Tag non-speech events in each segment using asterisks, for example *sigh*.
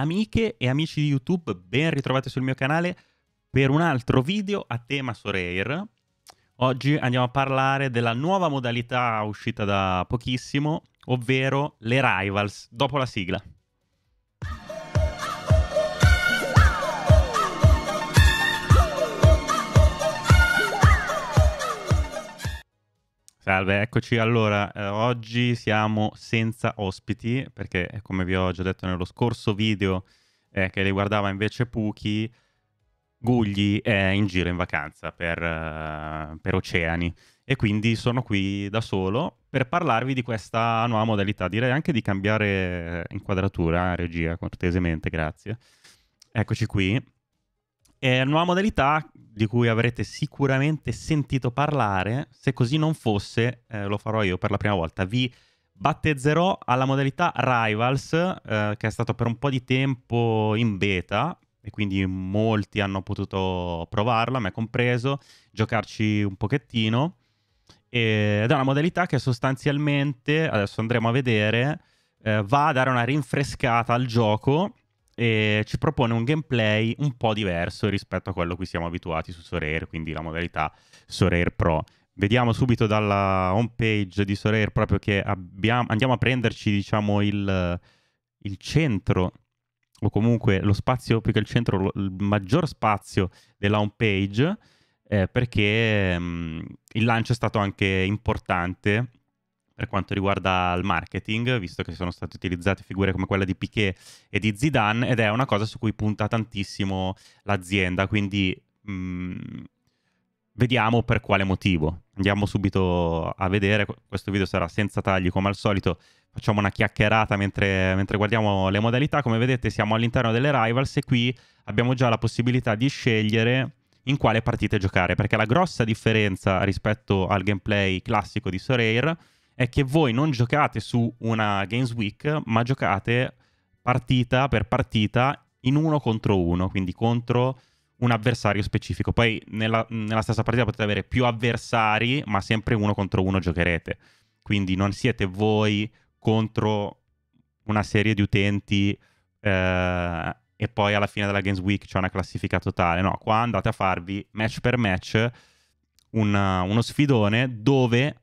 Amiche e amici di YouTube, ben ritrovati sul mio canale per un altro video a tema Soreir. Oggi andiamo a parlare della nuova modalità uscita da pochissimo, ovvero le Rivals, dopo la sigla. Salve, eccoci. Allora, eh, oggi siamo senza ospiti perché, eh, come vi ho già detto nello scorso video eh, che riguardava invece Puki, Gugli è in giro in vacanza per, uh, per oceani e quindi sono qui da solo per parlarvi di questa nuova modalità. Direi anche di cambiare inquadratura, eh, regia, cortesemente, grazie. Eccoci qui. È una nuova modalità di cui avrete sicuramente sentito parlare. Se così non fosse, eh, lo farò io per la prima volta. Vi battezzerò alla modalità Rivals, eh, che è stato per un po' di tempo in beta e quindi molti hanno potuto provarla, me compreso, giocarci un pochettino. Ed è una modalità che sostanzialmente, adesso andremo a vedere, eh, va a dare una rinfrescata al gioco e ci propone un gameplay un po' diverso rispetto a quello a cui siamo abituati su Sorare, quindi la modalità Sorare Pro. Vediamo subito dalla home page di Sorare proprio che abbiamo, andiamo a prenderci diciamo il, il centro o comunque lo spazio più che il centro, lo, il maggior spazio della home page eh, perché mh, mm, il lancio è stato anche importante per quanto riguarda il marketing, visto che sono state utilizzate figure come quella di Piquet e di Zidane, ed è una cosa su cui punta tantissimo l'azienda, quindi mh, mm, vediamo per quale motivo. Andiamo subito a vedere, questo video sarà senza tagli come al solito, facciamo una chiacchierata mentre, mentre guardiamo le modalità, come vedete siamo all'interno delle rivals e qui abbiamo già la possibilità di scegliere in quale partite giocare, perché la grossa differenza rispetto al gameplay classico di Soreir è che voi non giocate su una Games Week, ma giocate partita per partita in uno contro uno, quindi contro un avversario specifico. Poi nella, nella stessa partita potete avere più avversari, ma sempre uno contro uno giocherete. Quindi non siete voi contro una serie di utenti eh, e poi alla fine della Games Week c'è una classifica totale. No, qua andate a farvi match per match una, uno sfidone dove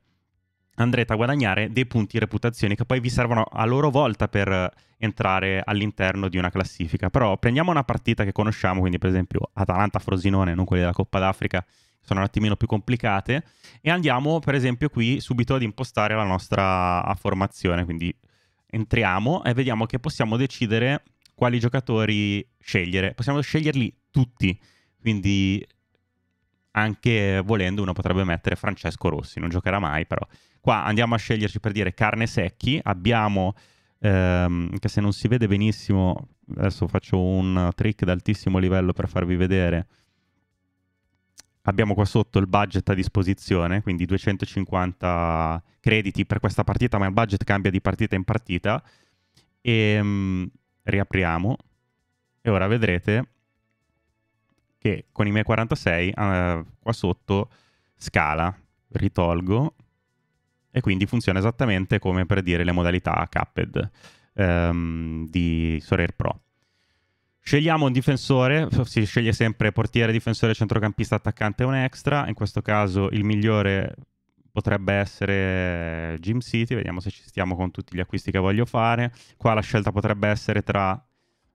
andrete a guadagnare dei punti reputazione che poi vi servono a loro volta per eh, entrare all'interno di una classifica. Però prendiamo una partita che conosciamo, quindi per esempio Atalanta-Frosinone, non quelle della Coppa d'Africa, sono un attimino più complicate, e andiamo per esempio qui subito ad impostare la nostra eh, formazione, quindi entriamo e vediamo che possiamo decidere quali giocatori scegliere. Possiamo sceglierli tutti, quindi anche volendo uno potrebbe mettere Francesco Rossi, non giocherà mai però qua andiamo a sceglierci per dire carne secchi, abbiamo, ehm, che se non si vede benissimo, adesso faccio un trick d'altissimo livello per farvi vedere, abbiamo qua sotto il budget a disposizione, quindi 250 crediti per questa partita, ma il budget cambia di partita in partita, e ehm, mh, riapriamo, e ora vedrete che con i miei 46 eh, qua sotto scala, ritolgo e quindi funziona esattamente come per dire le modalità capped ehm, di Sorer Pro. Scegliamo un difensore, si sceglie sempre portiere, difensore, centrocampista, attaccante o un extra, in questo caso il migliore potrebbe essere Gym City, vediamo se ci stiamo con tutti gli acquisti che voglio fare. Qua la scelta potrebbe essere tra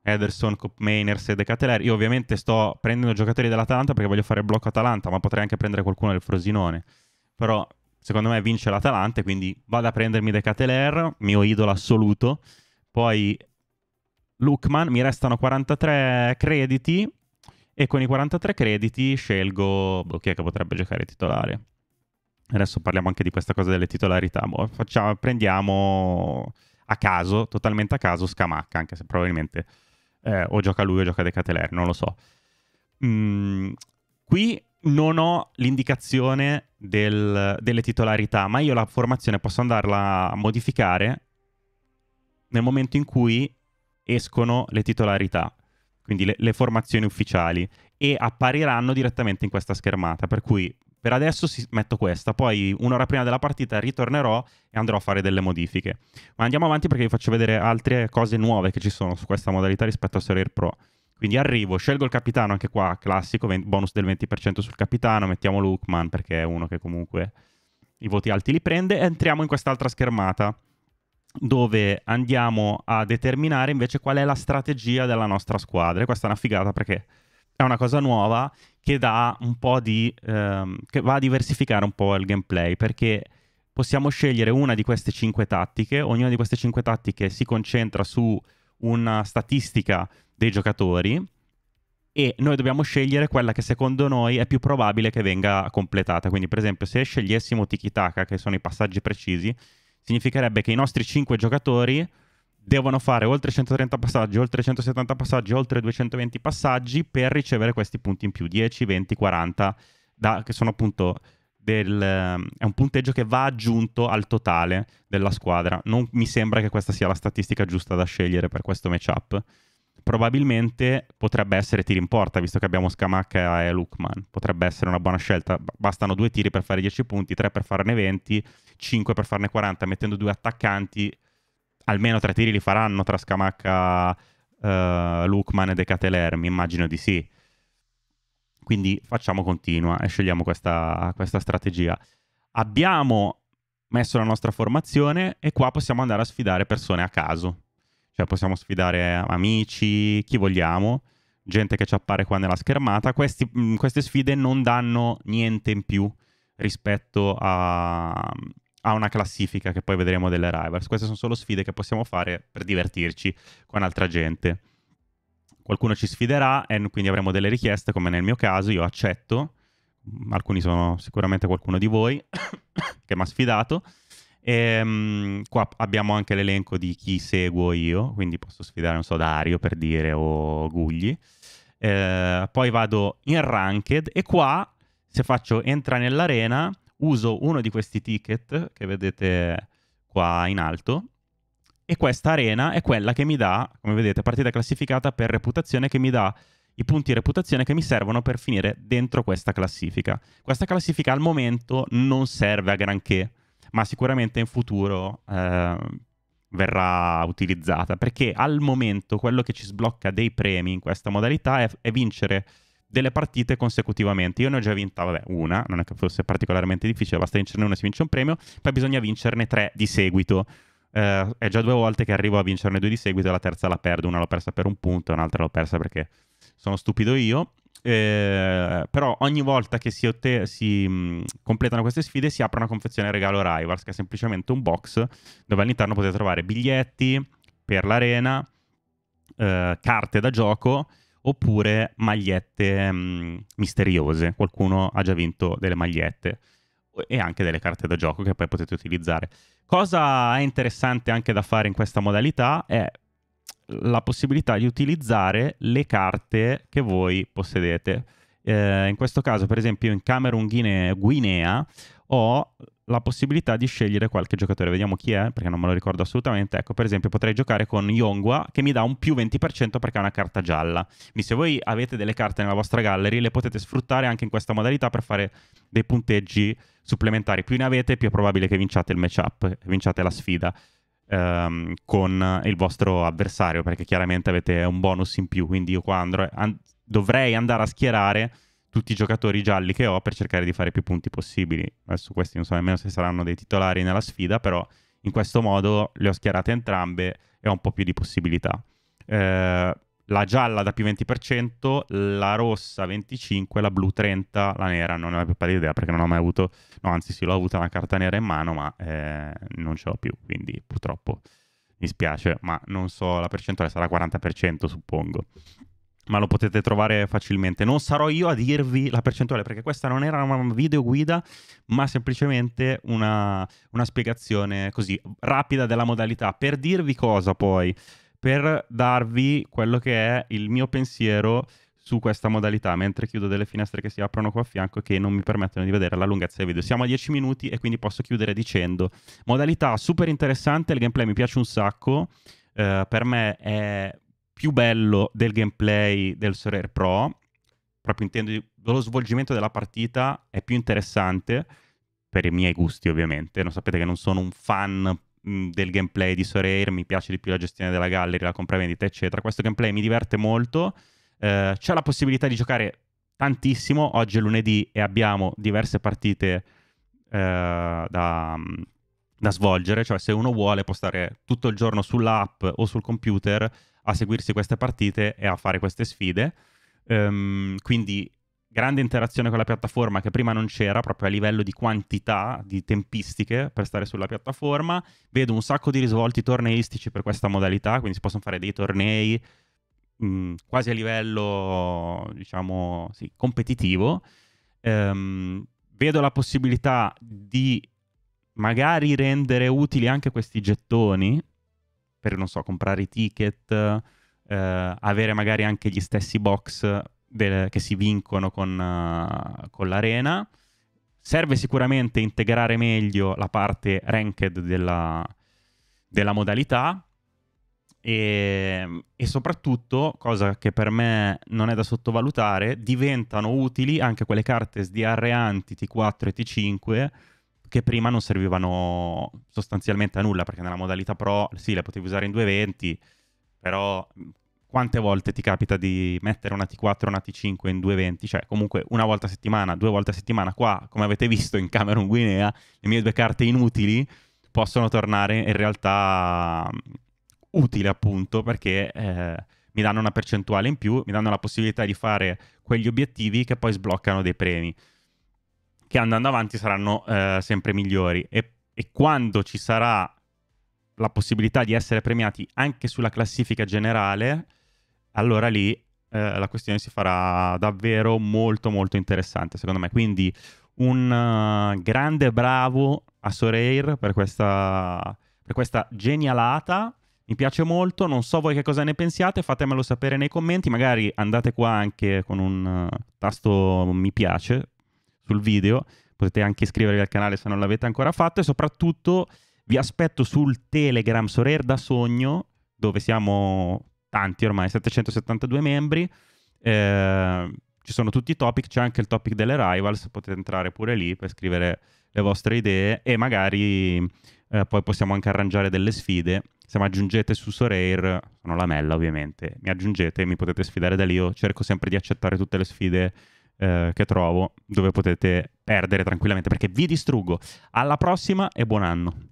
Ederson, Cop Mainers e De Io ovviamente sto prendendo giocatori dell'Atalanta perché voglio fare blocco Atalanta, ma potrei anche prendere qualcuno del Frosinone. Però secondo me vince l'Atalante, quindi vado a prendermi De Cateler, mio idolo assoluto. Poi Lukman, mi restano 43 crediti e con i 43 crediti scelgo boh, chi è che potrebbe giocare titolare. Adesso parliamo anche di questa cosa delle titolarità. Boh, facciamo, prendiamo a caso, totalmente a caso, Scamacca, anche se probabilmente eh, o gioca lui o gioca De Cateler, non lo so. Mm, qui non ho l'indicazione del, delle titolarità, ma io la formazione posso andarla a modificare nel momento in cui escono le titolarità, quindi le, le formazioni ufficiali, e appariranno direttamente in questa schermata. Per cui per adesso metto questa, poi un'ora prima della partita ritornerò e andrò a fare delle modifiche. Ma andiamo avanti perché vi faccio vedere altre cose nuove che ci sono su questa modalità rispetto a Serial Pro. Quindi arrivo, scelgo il capitano anche qua, classico, bonus del 20% sul capitano, mettiamo Lukman perché è uno che comunque i voti alti li prende, e entriamo in quest'altra schermata dove andiamo a determinare invece qual è la strategia della nostra squadra. E questa è una figata perché è una cosa nuova che dà un po' di... Ehm, che va a diversificare un po' il gameplay perché possiamo scegliere una di queste cinque tattiche, ognuna di queste cinque tattiche si concentra su una statistica dei giocatori e noi dobbiamo scegliere quella che secondo noi è più probabile che venga completata. Quindi, per esempio, se scegliessimo tiki-taka, che sono i passaggi precisi, significherebbe che i nostri 5 giocatori devono fare oltre 130 passaggi, oltre 170 passaggi, oltre 220 passaggi per ricevere questi punti in più, 10, 20, 40, da, che sono appunto del, è un punteggio che va aggiunto al totale della squadra. Non mi sembra che questa sia la statistica giusta da scegliere per questo matchup probabilmente potrebbe essere tiri in porta, visto che abbiamo Scamacca e Lukman. Potrebbe essere una buona scelta. Bastano due tiri per fare 10 punti, 3 per farne 20, 5 per farne 40. Mettendo due attaccanti, almeno tre tiri li faranno tra Scamacca, eh, Lukman e mi Immagino di sì. Quindi facciamo continua e scegliamo questa, questa strategia. Abbiamo messo la nostra formazione e qua possiamo andare a sfidare persone a caso cioè possiamo sfidare amici, chi vogliamo, gente che ci appare qua nella schermata. Questi, queste sfide non danno niente in più rispetto a, a, una classifica che poi vedremo delle rivals. Queste sono solo sfide che possiamo fare per divertirci con altra gente. Qualcuno ci sfiderà e quindi avremo delle richieste, come nel mio caso, io accetto. Alcuni sono sicuramente qualcuno di voi *coughs* che mi ha sfidato. E, um, qua abbiamo anche l'elenco di chi seguo io, quindi posso sfidare, non so, Dario per dire o Gugli. Eh, poi vado in ranked e qua se faccio entra nell'arena uso uno di questi ticket che vedete qua in alto e questa arena è quella che mi dà, come vedete, partita classificata per reputazione che mi dà i punti reputazione che mi servono per finire dentro questa classifica. Questa classifica al momento non serve a granché, ma sicuramente in futuro eh, verrà utilizzata perché al momento quello che ci sblocca dei premi in questa modalità è, è vincere delle partite consecutivamente. Io ne ho già vinta, vabbè, una, non è che fosse particolarmente difficile, basta vincerne una e si vince un premio, poi bisogna vincerne tre di seguito. Eh, è già due volte che arrivo a vincerne due di seguito, la terza la perdo, una l'ho persa per un punto, e un'altra l'ho persa perché sono stupido io. Eh, però ogni volta che si, otte- si mh, mm, completano queste sfide si apre una confezione regalo Rivals, che è semplicemente un box dove all'interno potete trovare biglietti per l'arena, eh, carte da gioco oppure magliette mh, mm, misteriose. Qualcuno ha già vinto delle magliette e anche delle carte da gioco che poi potete utilizzare. Cosa è interessante anche da fare in questa modalità è la possibilità di utilizzare le carte che voi possedete. Eh, in questo caso, per esempio, in Camerun Guinea, ho la possibilità di scegliere qualche giocatore. Vediamo chi è, perché non me lo ricordo assolutamente. Ecco, per esempio, potrei giocare con Yongwa, che mi dà un più 20% perché è una carta gialla. Quindi se voi avete delle carte nella vostra gallery, le potete sfruttare anche in questa modalità per fare dei punteggi supplementari. Più ne avete, più è probabile che vinciate il matchup, vinciate la sfida ehm, con il vostro avversario, perché chiaramente avete un bonus in più, quindi io qua andrò, an- dovrei andare a schierare tutti i giocatori gialli che ho per cercare di fare più punti possibili. Adesso questi non so nemmeno se saranno dei titolari nella sfida, però in questo modo le ho schierate entrambe e ho un po' più di possibilità. Eh, la gialla da più 20%, la rossa 25%, la blu 30%, la nera non ne ho più pari idea perché non ho mai avuto, no anzi sì l'ho avuta una carta nera in mano ma eh, non ce l'ho più, quindi purtroppo mi spiace, ma non so, la percentuale sarà 40% suppongo. Ma lo potete trovare facilmente. Non sarò io a dirvi la percentuale perché questa non era una videoguida, ma semplicemente una, una spiegazione così rapida della modalità. Per dirvi cosa poi, per darvi quello che è il mio pensiero su questa modalità, mentre chiudo delle finestre che si aprono qua a fianco che non mi permettono di vedere la lunghezza del video. Siamo a 10 minuti e quindi posso chiudere dicendo modalità super interessante, il gameplay mi piace un sacco, uh, per me è più bello del gameplay del Sorare Pro, proprio intendo lo svolgimento della partita è più interessante per i miei gusti ovviamente, non sapete che non sono un fan del gameplay di Sorair, mi piace di più la gestione della gallery, la compravendita, eccetera. Questo gameplay mi diverte molto. Eh, c'è la possibilità di giocare tantissimo. Oggi è lunedì e abbiamo diverse partite eh, da, da svolgere, cioè se uno vuole può stare tutto il giorno sull'app o sul computer a seguirsi queste partite e a fare queste sfide. Um, quindi grande interazione con la piattaforma che prima non c'era, proprio a livello di quantità, di tempistiche per stare sulla piattaforma. Vedo un sacco di risvolti torneistici per questa modalità, quindi si possono fare dei tornei mh, mm, quasi a livello, diciamo, sì, competitivo. Ehm, vedo la possibilità di magari rendere utili anche questi gettoni per, non so, comprare i ticket, eh, avere magari anche gli stessi box del, che si vincono con, uh, con l'arena. Serve sicuramente integrare meglio la parte ranked della, della modalità e, e, soprattutto, cosa che per me non è da sottovalutare, diventano utili anche quelle carte SDR anti T4 e T5 che prima non servivano sostanzialmente a nulla perché nella modalità pro sì le potevi usare in 220 però quante volte ti capita di mettere una T4 e una T5 in due eventi? Cioè, comunque una volta a settimana, due volte a settimana, qua, come avete visto in Camerun Guinea, le mie due carte inutili possono tornare in realtà mm, utili, appunto, perché eh, mi danno una percentuale in più, mi danno la possibilità di fare quegli obiettivi che poi sbloccano dei premi, che andando avanti saranno eh, sempre migliori. E, e quando ci sarà la possibilità di essere premiati anche sulla classifica generale, allora lì eh, la questione si farà davvero molto molto interessante secondo me. Quindi un uh, grande bravo a Soreir per questa, per questa genialata. Mi piace molto, non so voi che cosa ne pensiate, fatemelo sapere nei commenti, magari andate qua anche con un uh, tasto mi piace sul video, potete anche iscrivervi al canale se non l'avete ancora fatto e soprattutto vi aspetto sul Telegram Sorer da Sogno dove siamo tanti ormai, 772 membri. Eh, ci sono tutti i topic, c'è anche il topic delle rivals, potete entrare pure lì per scrivere le vostre idee e magari eh, poi possiamo anche arrangiare delle sfide. Se mi aggiungete su Sorair, sono Lamella ovviamente, mi aggiungete e mi potete sfidare da lì. Io cerco sempre di accettare tutte le sfide eh, che trovo dove potete perdere tranquillamente perché vi distruggo. Alla prossima e buon anno.